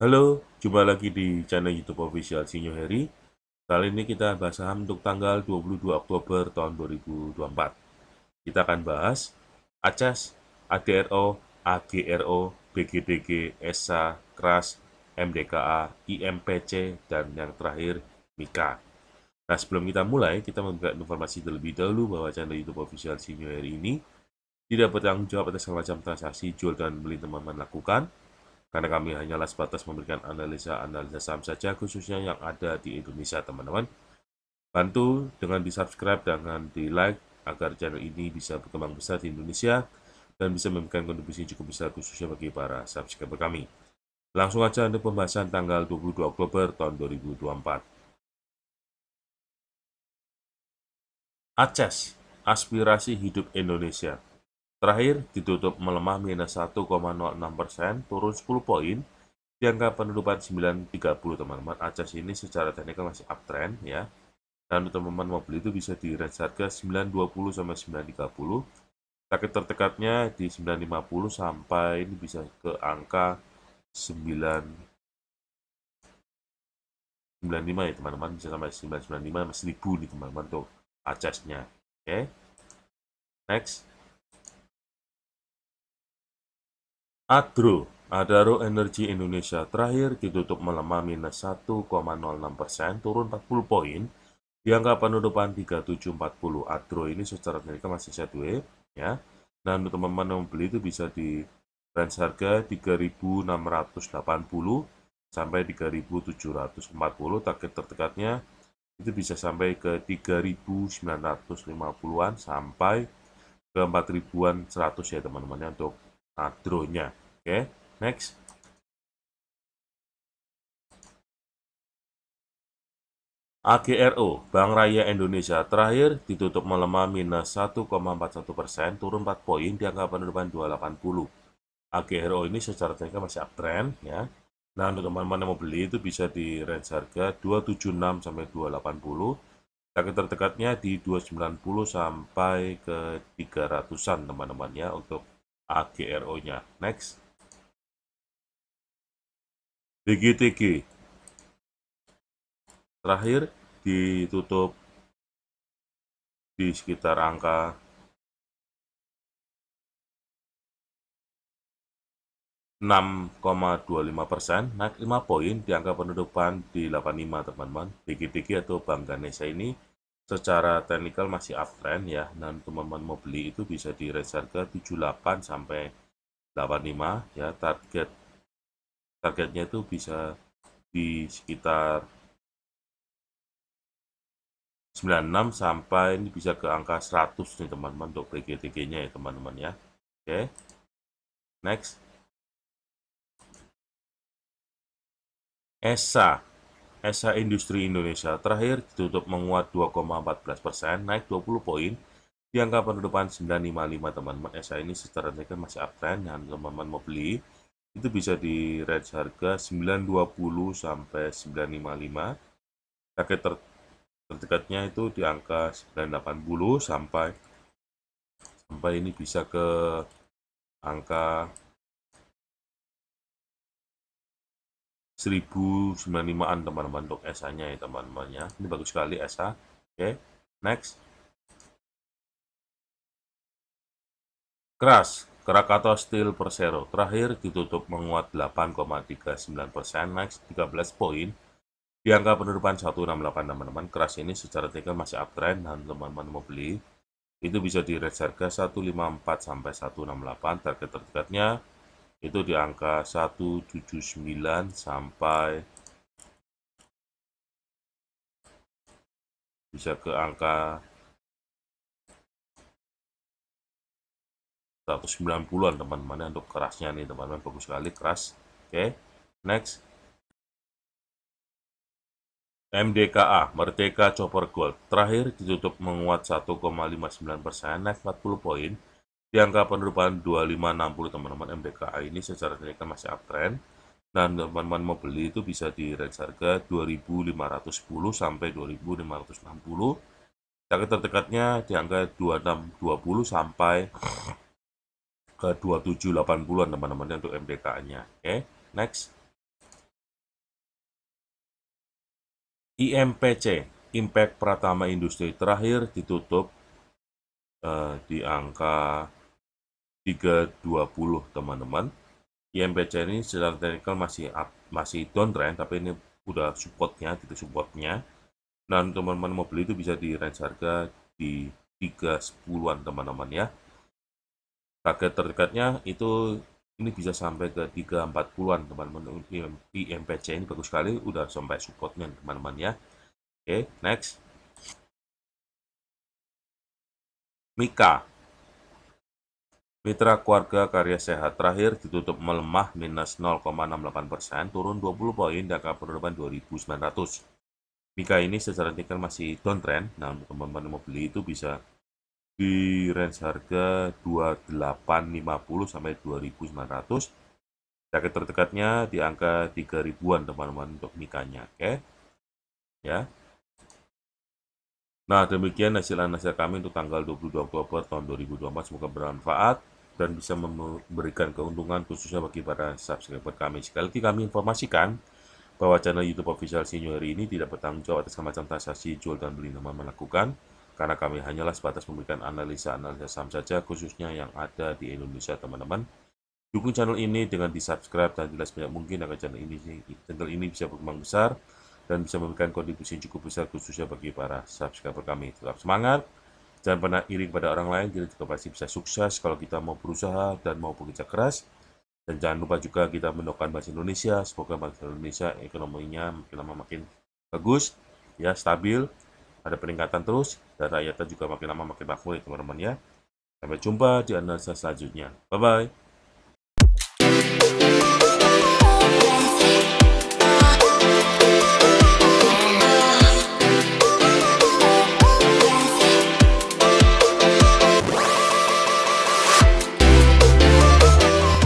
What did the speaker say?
Halo, jumpa lagi di channel YouTube official Sinyo Heri. Kali ini kita bahas saham untuk tanggal 22 Oktober tahun 2024. Kita akan bahas ACAS, ADRO, AGRO, BGDG, ESA, KRAS, MDKA, IMPC, dan yang terakhir MIKA. Nah, sebelum kita mulai, kita memberikan informasi terlebih dahulu bahwa channel YouTube official Sinyo Heri ini tidak bertanggung jawab atas segala macam transaksi jual dan beli teman-teman lakukan karena kami hanyalah sebatas memberikan analisa-analisa saham saja, khususnya yang ada di Indonesia, teman-teman. Bantu dengan di-subscribe, dengan di-like, agar channel ini bisa berkembang besar di Indonesia dan bisa memberikan kontribusi cukup besar khususnya bagi para subscriber kami. Langsung aja untuk pembahasan tanggal 22 Oktober tahun 2024. Aces, aspirasi hidup Indonesia. Terakhir, ditutup melemah minus 1,06%, turun 10 poin, di angka penutupan 9.30 teman-teman. Acas ini secara teknikal masih uptrend ya. Dan untuk teman-teman mau beli itu bisa di range harga 920 sampai 930. Target terdekatnya di 950 sampai ini bisa ke angka 9 95 ya teman-teman bisa sampai 995 sampai 1000 nih teman-teman tuh acasnya. Oke. Okay. Next. Agro, Adaro Energy Indonesia terakhir ditutup melemah minus 1,06 persen, turun 40 poin. Di angka penutupan 3740 Adro ini secara mereka masih sideway, ya. Nah, untuk teman-teman yang beli itu bisa di range harga 3680 sampai 3740 target terdekatnya itu bisa sampai ke 3950-an sampai ke 4100 ya teman-teman ya untuk nah, draw-nya. Oke, okay, next. AGRO, Bank Raya Indonesia terakhir ditutup melemah minus 1,41 persen, turun 4 poin di angka penutupan 280. AGRO ini secara teknikal masih uptrend ya. Nah, untuk teman-teman yang mau beli itu bisa di range harga 276 sampai 280. Target terdekatnya di 290 sampai ke 300-an teman-teman ya untuk AGRO-nya. Next. DGTG. Terakhir ditutup di sekitar angka 6,25 persen, naik 5 poin di angka penutupan di 85 teman-teman. DGTG atau Bank Ganesha ini secara teknikal masih uptrend ya dan teman-teman mau beli itu bisa di range harga 78 sampai 85 ya target targetnya itu bisa di sekitar 96 sampai ini bisa ke angka 100 nih teman-teman untuk BGTG nya ya teman-teman ya. Oke. Okay. Next. ESA SH Industri Indonesia terakhir ditutup menguat 2,14 persen, naik 20 poin. Di angka penutupan 955 teman-teman SH ini secara teknikal masih uptrend dan teman-teman mau beli itu bisa di range harga 920 sampai 955. Target ter terdekatnya itu di angka 980 sampai sampai ini bisa ke angka 1095an teman-teman untuk SA nya ya teman-teman ya. Ini bagus sekali SA Oke, okay. next. Keras, Krakatau Steel Persero terakhir ditutup menguat 8,39%, next 13 poin. Di angka penutupan 168 teman-teman, keras ini secara teknikal masih uptrend dan teman-teman mau beli. Itu bisa di range harga 154 sampai 168, target terdekatnya itu di angka 179 sampai bisa ke angka 190-an teman-teman ya, untuk kerasnya nih teman-teman bagus sekali keras oke okay. next MDKA Merdeka Chopper Gold terakhir ditutup menguat 1,59 persen naik 40 poin di angka penurunan 2560 teman-teman MDKA ini secara nilai kan masih uptrend. Dan teman-teman mau beli itu bisa di range harga 2510 sampai 2560. Target terdekatnya di angka 2620 sampai ke 2780-an teman-teman untuk MDKA-nya. Oke, okay, next. IMPC, Impact Pratama Industri terakhir ditutup uh, di angka 320 teman-teman IMPC ini secara teknikal masih up, masih downtrend tapi ini udah supportnya titik gitu, supportnya nah teman-teman mau beli itu bisa di range harga di 310-an teman-teman ya target terdekatnya itu ini bisa sampai ke 340-an teman-teman IMPC ini bagus sekali udah sampai supportnya teman-teman ya oke okay, next Mika Mitra Keluarga Karya Sehat terakhir ditutup melemah minus 0,68% persen turun 20 poin angka penutupan 2.900. Mika ini secara teknikal masih downtrend, namun teman-teman mau beli itu bisa di range harga 2850 sampai 2900. Target terdekatnya di angka 3000-an teman-teman untuk mikanya, oke. Okay? Ya. Nah, demikian hasil hasil kami untuk tanggal 22 Oktober tahun 2024. Semoga bermanfaat dan bisa memberikan keuntungan khususnya bagi para subscriber kami. Sekali lagi kami informasikan bahwa channel YouTube Official senior ini tidak bertanggung jawab atas macam transaksi jual dan beli nama melakukan karena kami hanyalah sebatas memberikan analisa-analisa saham saja khususnya yang ada di Indonesia teman-teman. Dukung channel ini dengan di subscribe dan jelas banyak mungkin agar channel ini channel ini bisa berkembang besar dan bisa memberikan kontribusi yang cukup besar khususnya bagi para subscriber kami. Tetap semangat, jangan pernah iri kepada orang lain, kita juga pasti bisa sukses kalau kita mau berusaha dan mau bekerja keras. Dan jangan lupa juga kita mendoakan bahasa Indonesia, semoga bahasa Indonesia ekonominya makin lama makin bagus, ya stabil, ada peningkatan terus, dan rakyatnya juga makin lama makin makmur ya teman-teman ya. Sampai jumpa di analisa selanjutnya. Bye-bye.